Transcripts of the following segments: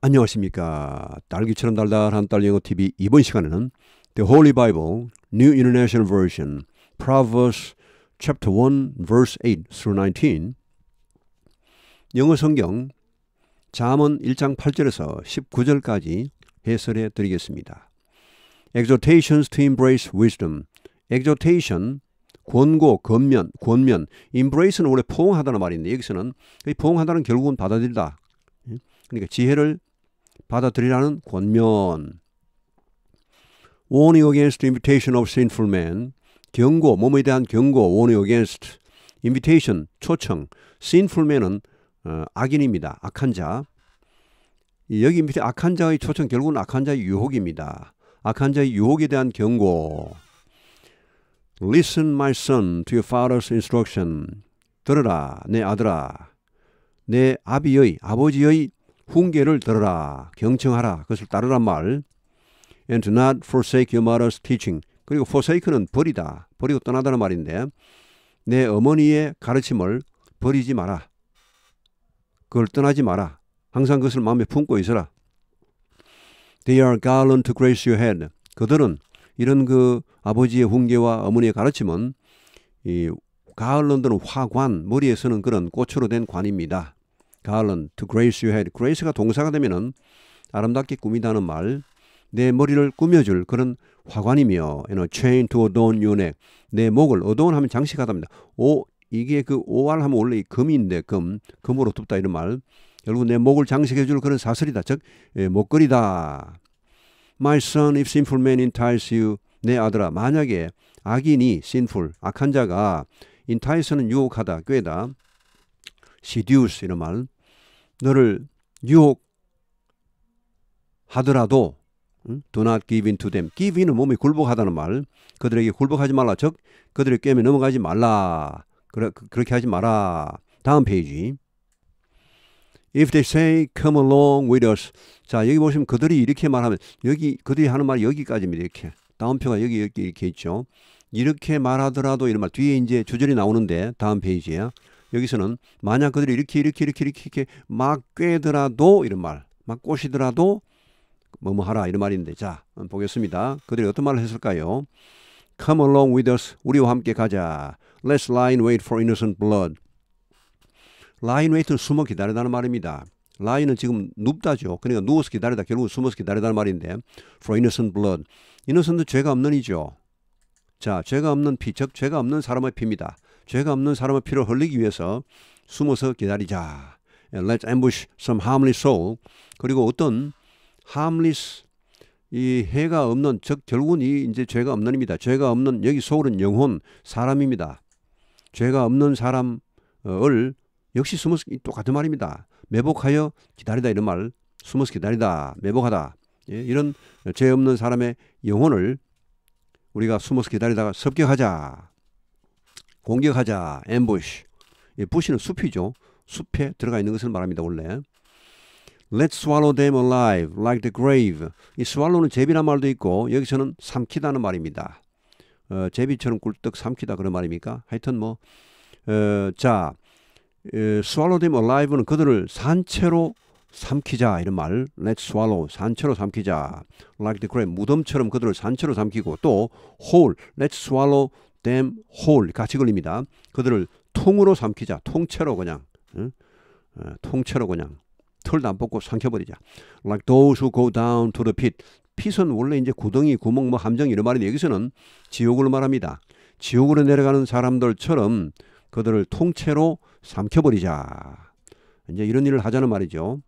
안녕하십니까. 딸기처럼 달달한 딸영어TV 이번 시간에는 The Holy Bible, New International Version, Proverbs Chapter 1, Verse 8 through 19 영어 성경 잠언 1장 8절에서 19절까지 해설해 드리겠습니다. Exhortations to embrace wisdom. Exhortation, 권고, 권면, 권면. Embrace는 원래 포옹하다는 말인데 여기서는 포옹하다는 결국은 받아들이다. 그러니까 지혜를 받아들이라는 권면. warning against invitation of sinful men. 경고, 몸에 대한 경고, warning against. invitation, 초청. sinful men은 어, 악인입니다. 악한 자. 여기 밑에 악한 자의 초청 결국은 악한 자의 유혹입니다. 악한 자의 유혹에 대한 경고. Listen, my son, to your father's instruction. 들으라, 내 아들아. 내 아비의, 아버지의 훈계를 들어라, 경청하라, 그것을 따르란 말. And do not forsake your mother's teaching. 그리고 forsake는 버리다, 버리고 떠나다는 말인데 내 어머니의 가르침을 버리지 마라. 그걸 떠나지 마라. 항상 그것을 마음에 품고 있어라. They are garland to grace your head. 그들은 이런 그 아버지의 훈계와 어머니의 가르침은 이 가을런던 화관 머리에 서는 그런 꽃으로 된 관입니다. garland, to grace your head. grace가 동사가 되면은 아름답게 꾸미다는 말, 내 머리를 꾸며줄 그런 화관이며, you know, chain to adorn your neck. 내 목을 adorn 하면 장식하답니다. 오, 이게 그 오알 하면 원래 금인데 금, 금으로 둡다 이런 말. 결국 내 목을 장식해줄 그런 사슬이다. 즉, 예, 목걸이다. My son, if sinful man entice you, 내 아들아, 만약에 악인이 sinful, 악한 자가 entice는 유혹하다, 꾀다, seduce 이런 말, 너를 유혹하더라도 응? Do not give in to them. Give in은 몸이 굴복하다는 말. 그들에게 굴복하지 말라. 즉 그들의 게에 넘어가지 말라. 그러 그, 그렇게 하지 마라. 다음 페이지. If they say, come along with us. 자, 여기 보시면 그들이 이렇게 말하면, 여기, 그들이 하는 말이 여기까지입니다. 이렇게. 다음표가 여기, 여기 이렇게 있죠. 이렇게 말하더라도 이런 말, 뒤에 이제 주절이 나오는데, 다음 페이지에. 요 여기서는 만약 그들이 이렇게 이렇게 이렇게 이렇게, 이렇게 막 꿰더라도 이런 말, 막 꼬시더라도 뭐뭐 하라 이런 말인데 자 보겠습니다. 그들이 어떤 말을 했을까요? Come along with us. 우리와 함께 가자. Let's lie in wait for innocent blood. lie in wait 숨어 기다리다는 말입니다. 라인은 지금 눕다죠. 그러니까 누워서 기다리다 결국 숨어서 기다리다는 말인데 for innocent blood. innocent은 죄가 없는 이죠. 자, 죄가 없는 피, 즉 죄가 없는 사람의 피입니다. 죄가 없는 사람의 피를 흘리기 위해서 숨어서 기다리자. Let's ambush some harmless soul. 그리고 어떤 harmless 이 해가 없는 즉 결국은 이 이제 죄가 없는입니다. 죄가 없는 여기 소울은 영혼 사람입니다. 죄가 없는 사람을 역시 숨어서 똑같은 말입니다. 매복하여 기다리다 이런 말 숨어서 기다리다 매복하다 예, 이런 죄 없는 사람의 영혼을 우리가 숨어서 기다리다가 섭격하자 공격하자 엠부시 예, 부시는 숲이죠. 숲에 들어가 있는 것을 말합니다. 원래 Let's swallow them alive like the grave. 이 swallow는 제비란 말도 있고 여기서는 삼키다는 말입니다. 어, 제비처럼 꿀떡 삼키다 그런 말입니까? 하여튼 뭐 어, 자, 어, swallow them alive는 그들을 산채로 삼키자 이런 말. Let's swallow 산채로 삼키자. Like the grave 무덤처럼 그들을 산채로 삼키고 또 whole. Let's swallow them whole 같이 걸립니다. 그들을 통으로 삼키자. 통째로 그냥. 응? 어, 통째로 그냥. 털도 안 뽑고 삼켜버리자. Like those who go down to the pit. 핏은 원래 이제 구덩이, 구멍, 뭐 함정 이런 말인데 여기서는 지옥을 말합니다. 지옥으로 내려가는 사람들처럼 그들을 통째로 삼켜버리자. 이제 이런 일을 하자는 말이죠.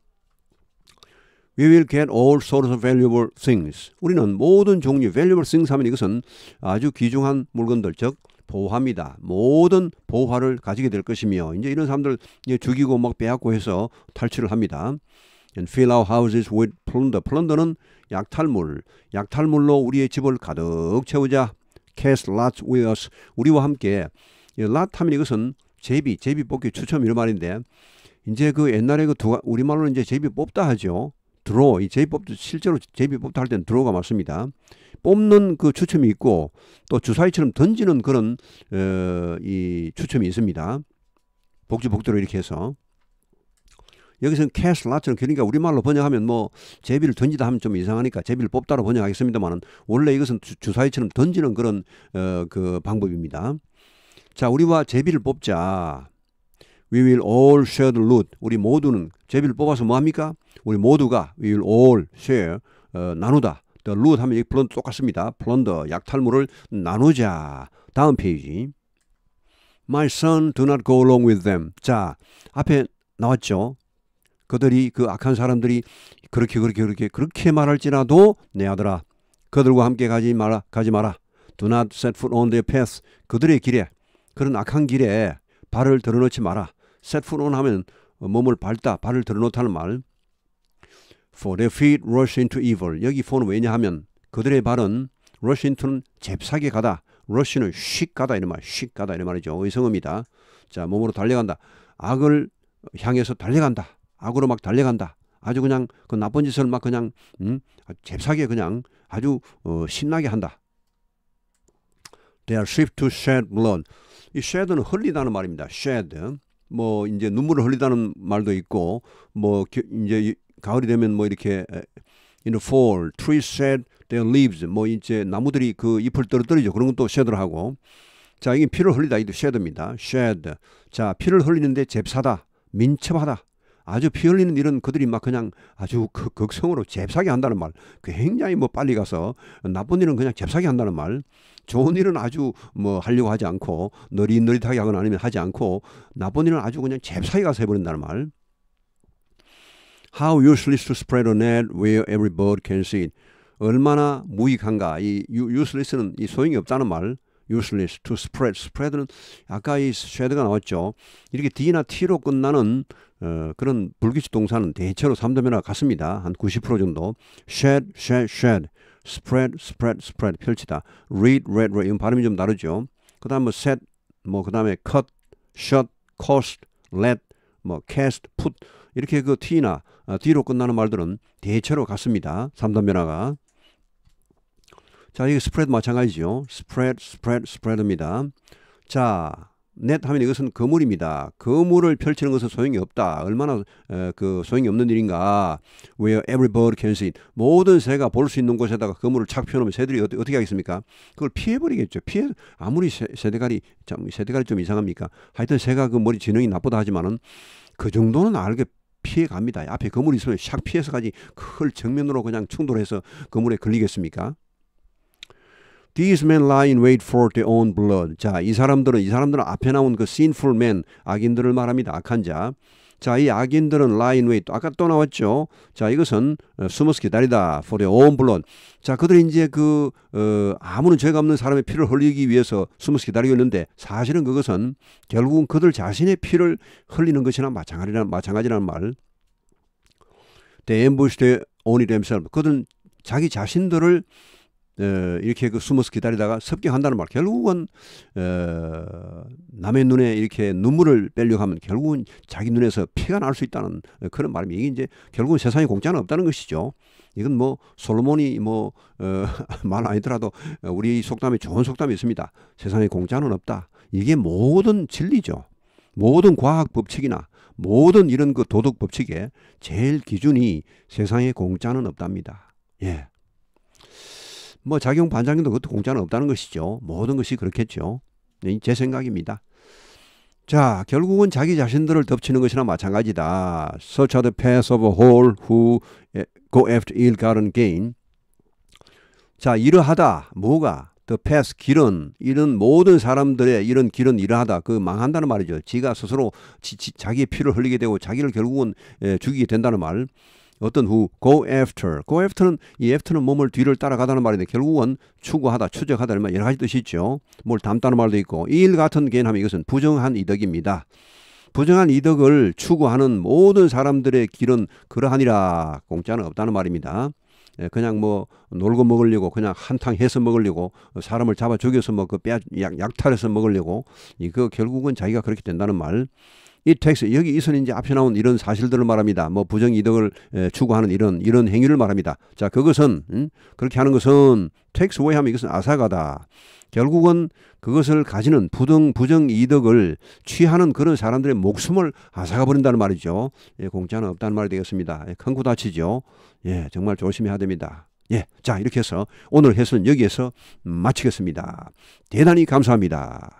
We will get all sorts of valuable things. 우리는 모든 종류 valuable things 하면 이것은 아주 귀중한 물건들 즉 보화입니다. 모든 보화를 가지게 될 것이며 이제 이런 사람들 이제 죽이고 막 빼앗고 해서 탈출을 합니다. And fill our houses with plunder. plunder는 약탈물. 약탈물로 우리의 집을 가득 채우자. Cast lots with us. 우리와 함께 lot 하면 이것은 제비, 제비 뽑기 추첨 이런 말인데 이제 그 옛날에 그두 우리말로 이제 제비 뽑다 하죠. 드로 이제비법도 실제로 제비법도할 때는 드로가 맞습니다. 뽑는 그 추첨이 있고 또 주사위처럼 던지는 그런 어, 이 추첨이 있습니다. 복지복도로 이렇게 해서 여기서는 캐스 라처럼 그러니까 우리말로 번역하면 뭐 제비를 던지다 하면 좀 이상하니까 제비를 뽑다로 번역하겠습니다만은 원래 이것은 주, 사위처럼 던지는 그런 어, 그 방법입니다. 자, 우리와 제비를 뽑자. We will all share the loot. 우리 모두는 제비를 뽑아서 뭐 합니까? 우리 모두가 we will all share 어, 나누다. The root 하면 이 플런더 똑같습니다. 플런더 약탈물을 나누자. 다음 페이지. My son do not go along with them. 자 앞에 나왔죠. 그들이 그 악한 사람들이 그렇게 그렇게 그렇게 그렇게 말할지라도 내 아들아 그들과 함께 가지 마라 가지 마라. Do not set foot on their path. 그들의 길에 그런 악한 길에 발을 들어놓지 마라. set foot on 하면 몸을 밟다 발을 들어놓다는 말. For their feet rush into evil. 여기 4는 왜냐하면 그들의 발은 rush into는 잽싸게 가다. rush는 쉿 가다 이런 말, 쉿 가다 이런 말이죠. 의성어입니다. 자, 몸으로 달려간다. 악을 향해서 달려간다. 악으로 막 달려간다. 아주 그냥 그 나쁜 짓을 막 그냥 음, 잽싸게 그냥 아주 어, 신나게 한다. They are swift to shed blood. 이 shed는 흘리다는 말입니다. shed. 뭐 이제 눈물을 흘리다는 말도 있고 뭐 이제 가을이 되면 뭐 이렇게 in the fall trees shed their leaves 뭐 이제 나무들이 그 잎을 떨어뜨리죠. 그런 것도 shed를 하고 자 이게 피를 흘리다 이도 shed입니다. shed 자 피를 흘리는데 잽싸다 민첩하다 아주 피 흘리는 일은 그들이 막 그냥 아주 그, 극성으로 잽싸게 한다는 말. 굉장히 뭐 빨리 가서 나쁜 일은 그냥 잽싸게 한다는 말. 좋은 일은 아주 뭐 하려고 하지 않고 느릿느릿하게 하거나 아니면 하지 않고 나쁜 일은 아주 그냥 잽싸게 가서 해버린다는 말. How useless to spread a net where every bird can see it. 얼마나 무익한가. 이 useless는 이 소용이 없다는 말. useless to spread. spread는 아까 이 shed가 나왔죠. 이렇게 d나 t로 끝나는 어, 그런 불규칙 동사는 대체로 3도면화 같습니다. 한 90% 정도. shed, shed, shed. spread, spread, spread. 펼치다. read, read, read. 이건 발음이 좀 다르죠. 그 다음 뭐 set, 뭐그 다음에 cut, shut, cost, let, 뭐 cast, put. 이렇게 그 t나 아, 뒤로 끝나는 말들은 대체로 같습니다. 3단 변화가. 자, 이게 스프레드 마찬가지죠. 스프레드, 스프레드, 스프레드입니다. 자, 넷 하면 이것은 거물입니다. 거물을 펼치는 것은 소용이 없다. 얼마나 에, 그 소용이 없는 일인가. Where every bird can see. 모든 새가 볼 수 있는 곳에다가 거물을 착 펴놓으면 새들이 어떻게, 어떻게 하겠습니까? 그걸 피해버리겠죠. 피해 아무리 새, 새대가리 참 새대가리 좀 이상합니까? 하여튼 새가 그 머리 지능이 나쁘다 하지만은 그 정도는 알게 피해갑니다. 앞에 거물이 있으면 샥 피해서까지 그걸 정면으로 그냥 충돌해서 거물에 걸리겠습니까? These men lie in wait for their own blood. 자, 이 사람들은 이 사람들은 앞에 나온 그 sinful men 악인들을 말합니다. 악한 자. 자, 이 악인들은 라인 웨이트. 아까 또 나왔죠. 자, 이것은 어, 숨어서 기다리다. for their own blood. 자, 그들이 이제 그, 어, 아무런 죄가 없는 사람의 피를 흘리기 위해서 숨어서 기다리고 있는데 사실은 그것은 결국은 그들 자신의 피를 흘리는 것이나 마찬가지라는, 마찬가지라는 말. They ambushed their o n themselves. 그들은 자기 자신들을 어, 이렇게 그 숨어서 기다리다가 섭경한다는 말 결국은 어, 남의 눈에 이렇게 눈물을 빼려고 하면 결국은 자기 눈에서 피가 날 수 있다는 어, 그런 말입니다. 이게 이제 결국은 세상에 공짜는 없다는 것이죠. 이건 뭐 솔로몬이 뭐말 어, 아니더라도 우리 속담에 좋은 속담이 있습니다. 세상에 공짜는 없다. 이게 모든 진리죠. 모든 과학 법칙이나 모든 이런 그 도덕 법칙에 제일 기준이 세상에 공짜는 없답니다. 예. 뭐 작용 반작용도 그것도 공짜는 없다는 것이죠. 모든 것이 그렇겠죠. 네, 제 생각입니다. 자, 결국은 자기 자신들을 덮치는 것이나 마찬가지다. Such are the paths of a whole who 예, go after ill-gotten gain. 자, 이러하다. 뭐가? The path, 길은. 이런 모든 사람들의 이런 길은 이러하다. 그 망한다는 말이죠. 지가 스스로 지, 지, 자기의 피를 흘리게 되고 자기를 결국은 예, 죽이게 된다는 말. 어떤 후 go after. go after는 이 after는 몸을 뒤를 따라가다는 말인데 결국은 추구하다, 추적하다 이런 여러 가지 뜻이 있죠. 뭘 담다는 말도 있고 이일 같은 개념하면 이것은 부정한 이득입니다. 부정한 이득을 추구하는 모든 사람들의 길은 그러하니라 공짜는 없다는 말입니다. 예, 그냥 뭐 놀고 먹으려고 그냥 한탕 해서 먹으려고 사람을 잡아 죽여서 뭐그 약탈해서 먹으려고 이거 그 결국은 자기가 그렇게 된다는 말. 이 텍스 여기 이선인 지 앞에 나온 이런 사실들을 말합니다. 뭐 부정 이득을 추구하는 이런 이런 행위를 말합니다. 자 그것은 음? 그렇게 하는 것은 텍스 웨이하면 이것은 아사가다. 결국은 그것을 가지는 부등 부정 이득을 취하는 그런 사람들의 목숨을 아사가 버린다는 말이죠. 예, 공짜는 없다는 말이 되겠습니다. 예, 큰구 다치죠. 예, 정말 조심해야 됩니다. 예, 자 이렇게 해서 오늘 해설은 여기에서 마치겠습니다. 대단히 감사합니다.